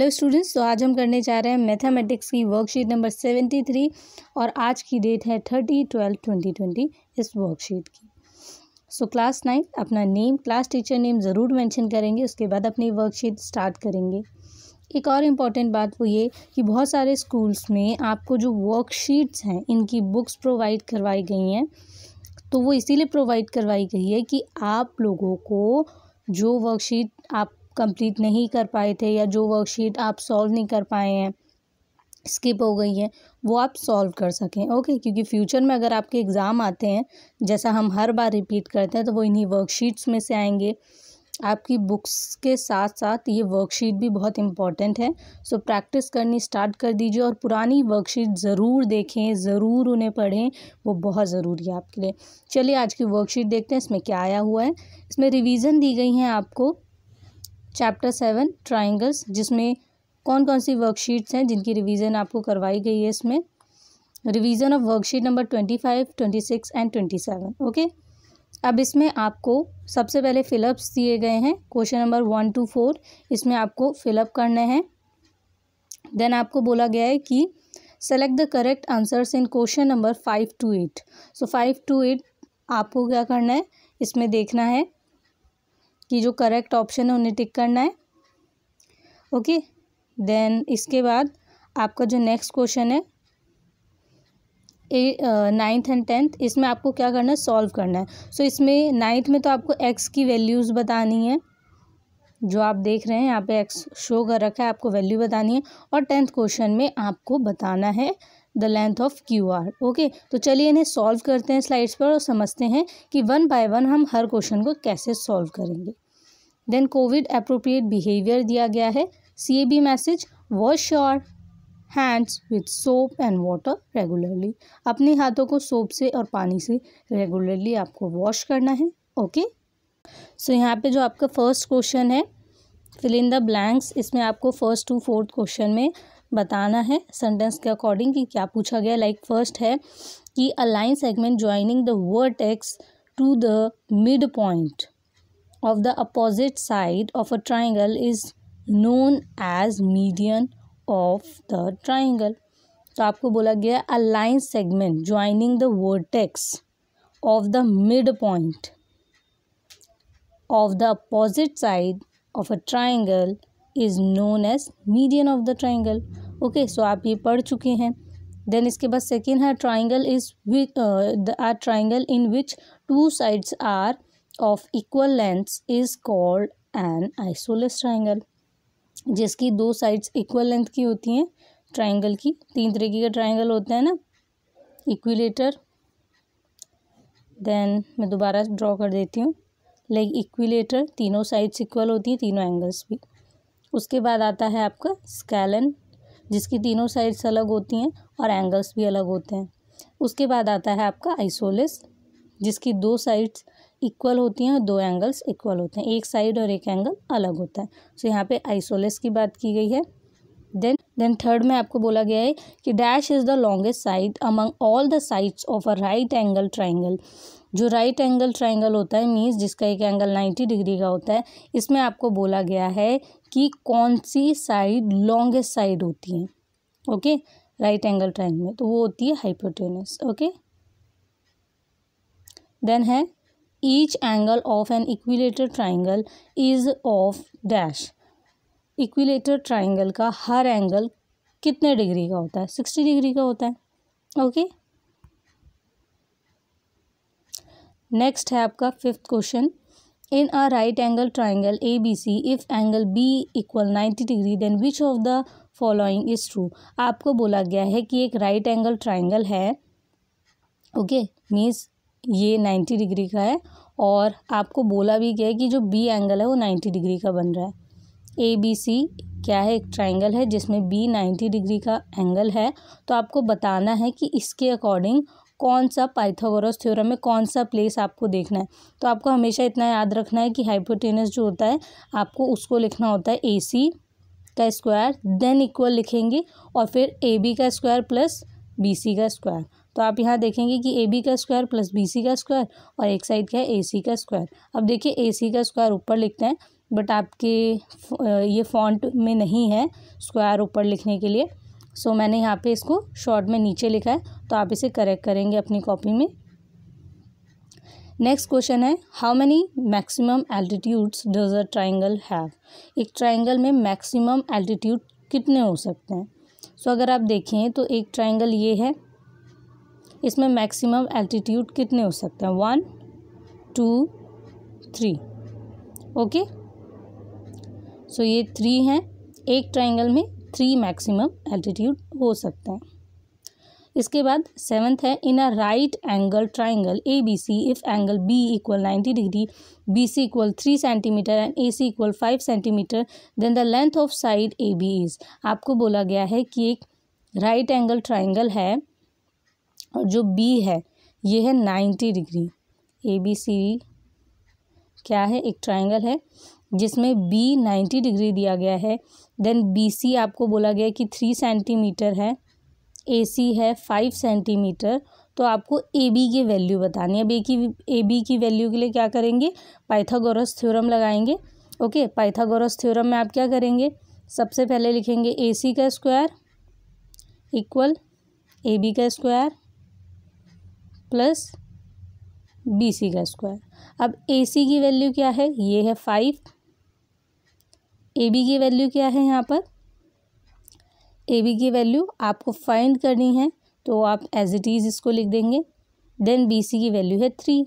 Hello students तो आज हम करने जा रहे हैं मैथमेटिक्स की वर्कशीट नंबर सेवेंटी थ्री और आज की डेट है थर्टी ट्वेल्व ट्वेंटी ट्वेंटी इस वर्कशीट की सो क्लास नाइन अपना नेम क्लास टीचर नेम ज़रूर मेंशन करेंगे उसके बाद अपनी वर्कशीट स्टार्ट करेंगे एक और इम्पॉर्टेंट बात वो ये कि बहुत सारे स्कूल्स में आपको जो वर्कशीट्स हैं इनकी बुक्स प्रोवाइड करवाई गई हैं तो वो इसीलिए प्रोवाइड करवाई गई है कि आप लोगों को जो वर्कशीट आप कंप्लीट नहीं कर पाए थे या जो वर्कशीट आप सॉल्व नहीं कर पाए हैं स्किप हो गई है वो आप सॉल्व कर सकें ओके क्योंकि फ्यूचर में अगर आपके एग्ज़ाम आते हैं जैसा हम हर बार रिपीट करते हैं तो वो इन्हीं वर्कशीट्स में से आएंगे आपकी बुक्स के साथ साथ ये वर्कशीट भी बहुत इंपॉर्टेंट है सो so, प्रैक्टिस करनी स्टार्ट कर दीजिए और पुरानी वर्कशीट ज़रूर देखें ज़रूर उन्हें पढ़ें वो बहुत ज़रूरी है आपके लिए चलिए आज की वर्कशीट देखते हैं इसमें क्या आया हुआ है इसमें रिवीज़न दी गई हैं आपको चैप्टर सेवन ट्राइंगल्स जिसमें कौन कौन सी वर्कशीट्स हैं जिनकी रिवीजन आपको करवाई गई है इसमें revision of worksheet number twenty five twenty six and twenty seven okay अब इसमें आपको सबसे पहले फिलअप्स दिए गए हैं question number one two four इसमें आपको फिलअप करने हैं देन आपको बोला गया है कि select the correct answers in question number five to eight so five to eight आपको क्या करना है इसमें देखना है कि जो करेक्ट ऑप्शन है उन्हें टिक करना है ओके देन इसके बाद आपका जो नेक्स्ट क्वेश्चन है ए नाइन्थ एंड टेंथ इसमें आपको क्या करना है सॉल्व करना है सो so, इसमें नाइन्थ में तो आपको एक्स की वैल्यूज़ बतानी है जो आप देख रहे हैं यहाँ पे एक्स शो कर रखा है आपको वैल्यू बतानी है और टेंथ क्वेश्चन में आपको बताना है the length of Q R okay तो चलिए इन्हें सॉल्व करते हैं स्लाइड्स पर और समझते हैं कि वन बाय वन हम हर क्वेश्चन को कैसे सॉल्व करेंगे देन कोविड अप्रोप्रिएट बिहेवियर दिया गया है C A B message wash your hands with soap and water regularly अपने हाथों को सोप से और पानी से रेगुलरली आपको वॉश करना है ओके सो यहाँ पे जो आपका फर्स्ट क्वेश्चन है फिल इन द ब्लैंक्स इसमें आपको फर्स्ट टू फोर्थ क्वेश्चन में बताना है सेंटेंस के अकॉर्डिंग कि क्या पूछा गया लाइक like फर्स्ट है कि a line segment joining the vertex to the mid point of the opposite side of a triangle is known as median of the triangle तो आपको बोला गया a line segment joining the vertex of the mid point of the opposite side of a triangle is known as median of the triangle okay so आप ये पढ़ चुके हैं then इसके बाद सेकेंड है triangle is which are triangle in which two sides are of equal length is called an isosceles triangle जिसकी दो साइड्स इक्वल लेंथ की होती हैं ट्राइंगल की तीन तरीके का ट्राइंगल होता है ना इक्विलेटर देन मैं दोबारा ड्रॉ कर देती हूँ लाइक इक्विलेटर तीनों साइड्स इक्वल होती हैं तीनों एंगल्स भी उसके बाद आता है आपका स्कैलन जिसकी तीनों साइड्स अलग होती हैं और एंगल्स भी अलग होते हैं उसके बाद आता है आपका आइसोलिस जिसकी दो साइड्स इक्वल होती हैं और दो एंगल्स इक्वल होते हैं एक साइड और एक एंगल अलग होता है सो यहाँ पे आइसोलिस की बात की गई है देन देन थर्ड में आपको बोला गया है कि dash is the longest side among all the sides of a right angle triangle जो राइट एंगल ट्राइंगल होता है मीन्स जिसका एक एंगल नाइन्टी डिग्री का होता है इसमें आपको बोला गया है कि कौन सी साइड लॉन्गेस्ट साइड होती है ओके राइट एंगल ट्राइंगल में तो वो होती है हाइपोटेनस ओके देन है each angle of an equilateral triangle is of dash equilateral triangle का हर एंगल कितने डिग्री का होता है सिक्सटी डिग्री का होता है ओके नेक्स्ट है आपका fifth question in a right angle triangle A B C if angle B equal ninety degree then which of the following is true आपको बोला गया है कि एक राइट एंगल ट्राइंगल है ओके okay, मीन्स ये नाइन्टी डिग्री का है और आपको बोला भी गया है कि जो बी एंगल है वो नाइन्टी डिग्री का बन रहा है ए बी सी क्या है एक ट्राइंगल है जिसमें बी नाइन्टी डिग्री का एंगल है तो आपको बताना है कि इसके अकॉर्डिंग कौन सा पाइथागोरस थ्योरम में कौन सा प्लेस आपको देखना है तो आपको हमेशा इतना याद रखना है कि हाइपोटेनस जो होता है आपको उसको लिखना होता है ए सी का स्क्वायर देन इक्वल लिखेंगे और फिर ए बी का स्क्वायर प्लस बी सी का स्क्वायर तो आप यहाँ देखेंगे कि ए बी का स्क्वायर प्लस बी सी का स्क्वायर और एक साइड क्या है ए सी का स्क्वायर अब देखिए ए सी का स्क्वायर ऊपर लिखते हैं बट आपके ये फॉन्ट में नहीं है स्क्वायर ऊपर लिखने के लिए सो मैंने यहाँ पे इसको शॉर्ट में नीचे लिखा है तो आप इसे करेक्ट करेंगे अपनी कॉपी में नेक्स्ट क्वेश्चन है how many maximum altitudes does a triangle have एक ट्राइंगल में मैक्सिमम एल्टीट्यूड कितने हो सकते हैं सो so, अगर आप देखें तो एक ट्राइंगल ये है इसमें मैक्सिमम एल्टीट्यूड कितने हो सकते हैं one two three okay okay? So ये थ्री हैं एक ट्राइंगल में थ्री मैक्सिमम एल्टीट्यूड हो सकते हैं इसके बाद सेवन्थ है in a right angle triangle A B C if angle B equal ninety degree B C equal three centimetre and A C equal five centimetre then the length of side A B is आपको बोला गया है कि एक right angle triangle है और जो B है ये है ninety degree A B C क्या है एक ट्राइंगल है जिसमें बी नाइन्टी डिग्री दिया गया है देन बी सी आपको बोला गया कि थ्री सेंटीमीटर है ए सी है फाइव सेंटीमीटर तो आपको ए बी की वैल्यू बतानी है अब ए की ए बी की वैल्यू के लिए क्या करेंगे पाइथागोरस थ्योरम लगाएंगे ओके पाइथागोरस थ्योरम में आप क्या करेंगे सबसे पहले लिखेंगे ए सी का स्क्वायर इक्वल ए बी का स्क्वायर प्लस बी सी का स्क्वायर अब ए सी की वैल्यू क्या है ये है फाइव ए बी की वैल्यू क्या है यहाँ पर ए बी की वैल्यू आपको फाइंड करनी है तो आप एज इट इज़ इसको लिख देंगे देन बी सी की वैल्यू है थ्री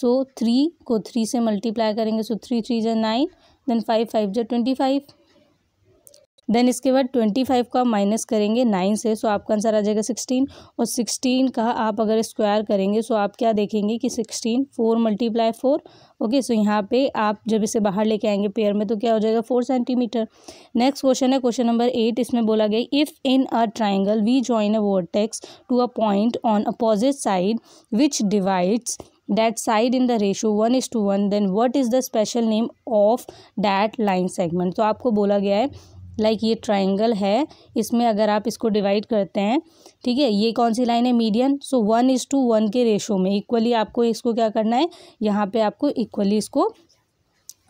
सो थ्री को थ्री से मल्टीप्लाई करेंगे सो थ्री थ्री जो नाइन देन फाइव फाइव जो ट्वेंटी फाइव देन इसके बाद ट्वेंटी फाइव का माइनस करेंगे नाइन से सो आपका आंसर आ जाएगा सिक्सटीन और सिक्सटीन का आप अगर स्क्वायर करेंगे सो आप क्या देखेंगे कि sixteen four multiply four okay so यहाँ पे आप जब इसे बाहर लेके आएंगे पेयर में तो क्या हो जाएगा फोर सेंटीमीटर नेक्स्ट क्वेश्चन है क्वेश्चन नंबर एट इसमें बोला गया if in a triangle we join a vertex to a point on opposite side which divides that side in the ratio one is to one then what is the special name of that line segment तो आपको बोला गया है like like ये triangle है इसमें अगर आप इसको डिवाइड करते हैं ठीक है ये कौन सी लाइन है median so one is to one के रेशो में इक्वली आपको इसको क्या करना है यहाँ पे आपको इक्वली इसको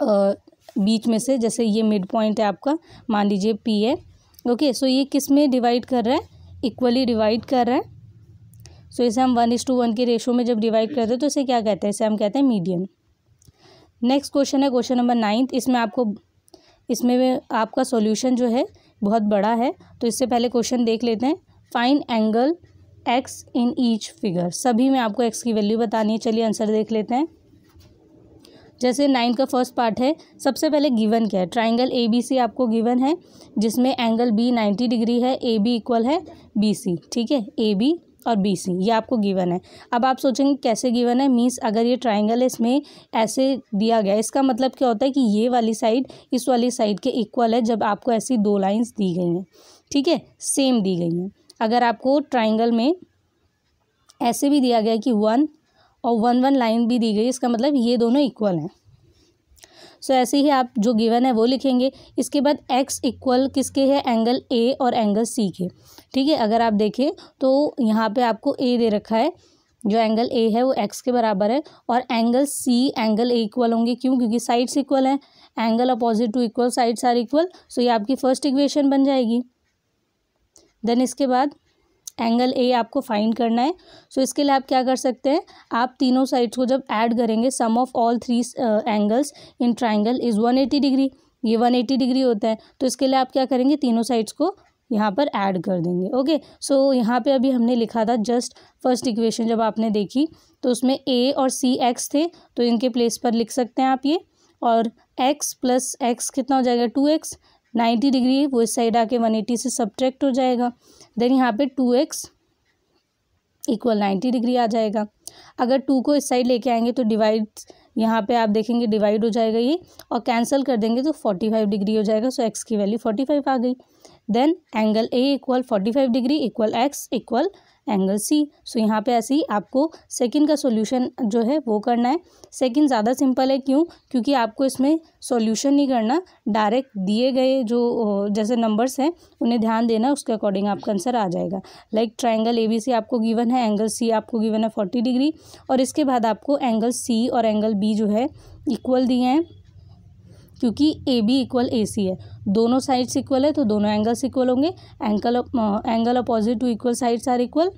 आ, बीच में से जैसे ये मिड पॉइंट है आपका मान लीजिए पी है ओके सो ये किस में डिवाइड कर रहा है इक्वली डिवाइड कर रहा है सो इसे हम वन इज़ टू वन के रेशो में जब डिवाइड करते हैं तो इसे क्या कहते हैं इसे हम कहते हैं मीडियम नेक्स्ट क्वेश्चन है क्वेश्चन नंबर नाइन्थ इसमें आपको इसमें आपका सॉल्यूशन जो है बहुत बड़ा है तो इससे पहले क्वेश्चन देख लेते हैं find angle X in each figure सभी में आपको एक्स की वैल्यू बतानी है चलिए आंसर देख लेते हैं जैसे नाइन का फर्स्ट पार्ट है सबसे पहले गिवन क्या है ट्राइंगल ए बी सी आपको गिवन है जिसमें एंगल बी नाइन्टी डिग्री है ए बी इक्वल है बी सी ठीक है ए बी और बी सी ये आपको गिवन है अब आप सोचेंगे कैसे गिवन है मीन्स अगर ये ट्राइंगल है इसमें ऐसे दिया गया इसका मतलब क्या होता है कि ये वाली साइड इस वाली साइड के इक्वल है जब आपको ऐसी दो लाइंस दी गई हैं ठीक है सेम दी गई हैं अगर आपको ट्राइंगल में ऐसे भी दिया गया कि वन और वन वन लाइन भी दी गई इसका मतलब ये दोनों इक्वल हैं सो so, ऐसे ही आप जो गिवन है वो लिखेंगे इसके बाद एक्स इक्वल किसके है एंगल ए और एंगल सी के ठीक है अगर आप देखें तो यहाँ पे आपको ए दे रखा है जो एंगल ए है वो एक्स के बराबर है और angle C angle A equal होंगे क्यों क्योंकि साइड्स इक्वल हैं angle opposite to equal sides are equal so ये आपकी फर्स्ट इक्वेशन बन जाएगी देन इसके बाद एंगल ए आपको फाइंड करना है सो so, इसके लिए आप क्या कर सकते हैं आप तीनों साइड्स को जब ऐड करेंगे sum of all three angles in triangle is one eighty degree ये वन एटी डिग्री होता है तो इसके लिए आप क्या करेंगे तीनों साइड्स को यहाँ पर ऐड कर देंगे ओके सो so, यहाँ पे अभी हमने लिखा था जस्ट फर्स्ट इक्वेशन जब आपने देखी तो उसमें ए और सी एक्स थे तो इनके प्लेस पर लिख सकते हैं आप ये और एक्स प्लस एक्स कितना हो जाएगा टू एक्स नाइन्टी डिग्री वो इस साइड आके वन एटी से सब्ट्रैक्ट हो जाएगा देन यहाँ पे two X equal ninety degree आ जाएगा अगर टू को इस साइड लेके आएंगे तो डिवाइड यहाँ पे आप देखेंगे डिवाइड हो जाएगा ये और कैंसिल कर देंगे तो फोर्टी फाइव डिग्री हो जाएगा सो एक्स की वैल्यू फोर्टी फाइव आ गई then angle A equal forty five degree equal X equal angle C so यहाँ पे ऐसे ही आपको सेकंड का सॉल्यूशन जो है वो करना है सेकंड ज़्यादा सिंपल है क्यों क्योंकि आपको इसमें सॉल्यूशन नहीं करना डायरेक्ट दिए गए जो जैसे नंबर्स हैं उन्हें ध्यान देना उसके अकॉर्डिंग आपका आंसर आ जाएगा like triangle A B C आपको गिवन है एंगल सी आपको गिवन है फोर्टी डिग्री और इसके बाद आपको एंगल सी और एंगल बी जो है इक्वल दिए हैं क्योंकि ए बी इक्वल ए सी है दोनों साइड्स इक्वल है तो दोनों एंगल्स इक्वल होंगे angle angle opposite to equal sides are equal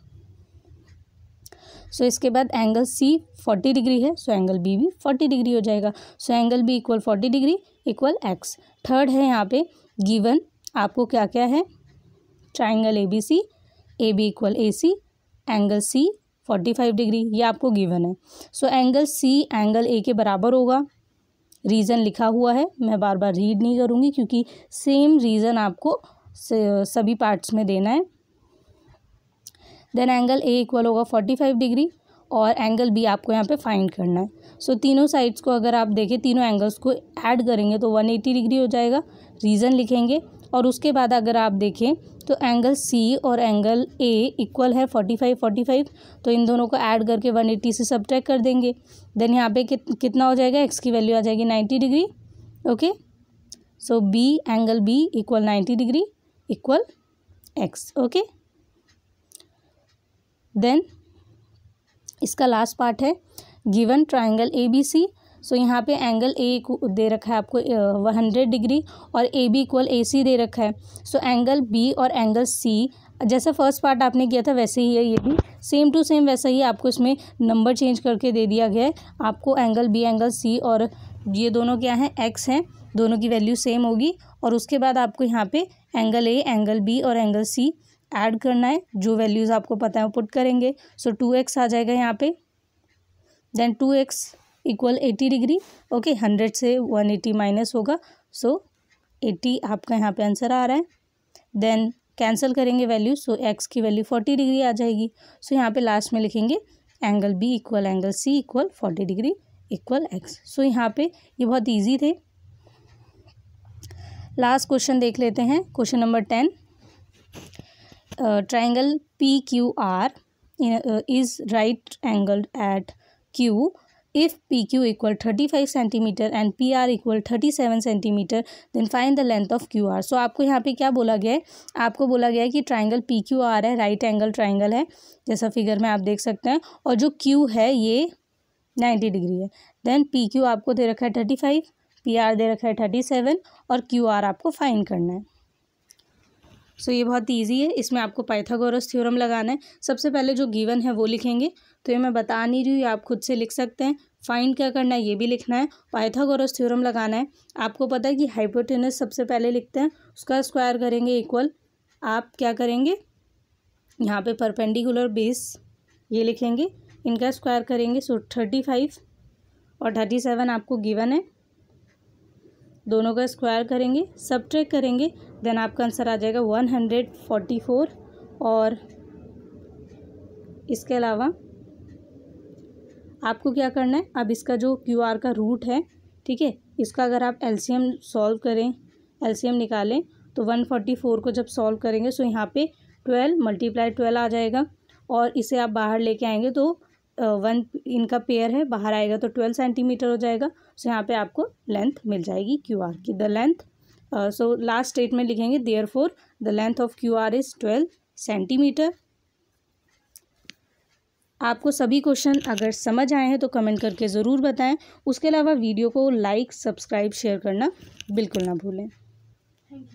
so इसके बाद एंगल सी फोर्टी डिग्री है सो एंगल बी भी फोर्टी डिग्री हो जाएगा so angle B equal forty degree equal X third है यहाँ पे गिवन आपको क्या क्या है triangle A B C A B equal A C angle C forty five degree ये आपको गिवन है सो एंगल सी एंगल ए के बराबर होगा रीज़न लिखा हुआ है मैं बार बार रीड नहीं करूँगी क्योंकि सेम रीज़न आपको सभी पार्ट्स में देना है देन एंगल ए इक्वल होगा फोर्टी फाइव डिग्री और एंगल बी आपको यहाँ पे फाइंड करना है सो so, तीनों साइड्स को अगर आप देखें तीनों एंगल्स को ऐड करेंगे तो वन एटी डिग्री हो जाएगा रीज़न लिखेंगे और उसके बाद अगर आप देखें तो एंगल सी और एंगल ए इक्वल है फोर्टी फाइव फोर्टी फाइव तो इन दोनों को ऐड करके वन एट्टी से ट्रैक कर देंगे देन यहाँ पे कितना हो जाएगा एक्स की वैल्यू आ जाएगी ninety degree okay so B angle B equal ninety degree equal X okay then इसका लास्ट पार्ट है given triangle A B C so यहाँ पे एंगल ए दे रखा है आपको वन हंड्रेड डिग्री और ए बी इक्वल ए सी दे रखा है सो एंगल बी और एंगल सी जैसा फर्स्ट पार्ट आपने किया था वैसे ही है ये भी सेम टू सेम वैसा ही आपको इसमें नंबर चेंज करके दे दिया गया है आपको एंगल बी एंगल सी और ये दोनों क्या हैं एक्स हैं दोनों की वैल्यू सेम होगी और उसके बाद आपको यहाँ पे एंगल ए एंगल बी और एंगल सी ऐड करना है जो वैल्यूज़ आपको पता है वो पुट करेंगे सो टू एक्स आ जाएगा यहाँ पे then two X equal eighty degree okay hundred से वन एटी माइनस होगा सो so, एटी आपका यहाँ पे आंसर आ रहा है देन कैंसिल करेंगे वैल्यू सो एक्स की वैल्यू फोर्टी डिग्री आ जाएगी सो so, यहाँ पे लास्ट में लिखेंगे angle B equal angle C equal forty degree equal X so यहाँ पे ये बहुत ईजी थे लास्ट क्वेश्चन देख लेते हैं question number ten triangle P Q R is right angle at Q if P Q equal thirty five centimetre and P R equal thirty seven centimetre then find the length of Q R so आपको यहाँ पे क्या बोला गया है आपको बोला गया है कि ट्राइंगल पी क्यू आर है राइट एंगल ट्राइंगल है जैसा फिगर में आप देख सकते हैं और जो क्यू है ये नाइन्टी डिग्री है देन पी क्यू आपको दे रखा है थर्टी फाइव पी आर दे रखा है थर्टी सेवन और क्यू आर आपको फाइन करना है सो ये बहुत ईजी है इसमें आपको पाइथागोरस थ्योरम लगाना है सबसे पहले जो गिवन है वो लिखेंगे तो ये मैं बता नहीं रही हूँ आप खुद से लिख सकते हैं फाइंड क्या करना है ये भी लिखना है पाइथागोरस थ्योरम लगाना है आपको पता है कि हाइपोटेनस सबसे पहले लिखते हैं उसका स्क्वायर करेंगे इक्वल आप क्या करेंगे यहाँ पे परपेंडिकुलर बेस ये लिखेंगे इनका स्क्वायर करेंगे सो थर्टी फाइव और थर्टी सेवन आपको गिवन है दोनों का स्क्वायर करेंगे सब करेंगे देन आपका आंसर आ जाएगा वन हंड्रेड फोर्टी फोर और इसके अलावा आपको क्या करना है अब इसका जो क्यू आर का रूट है ठीक है इसका अगर आप एल सी एम सॉल्व करें एल सी एम निकालें तो वन फोर्टी फोर को जब सॉल्व करेंगे सो यहाँ पे ट्वेल्व मल्टीप्लाई ट्वेल्व आ जाएगा और इसे आप बाहर लेके आएंगे तो वन इनका पेयर है बाहर आएगा तो ट्वेल्व सेंटीमीटर हो जाएगा सो यहाँ पे आपको लेंथ मिल जाएगी क्यू आर की the length so last statement लिखेंगे therefore the length of Q R is twelve centimetre आपको सभी क्वेश्चन अगर समझ आए हैं तो कमेंट करके ज़रूर बताएं उसके अलावा वीडियो को लाइक सब्सक्राइब शेयर करना बिल्कुल ना भूलें थैंक यू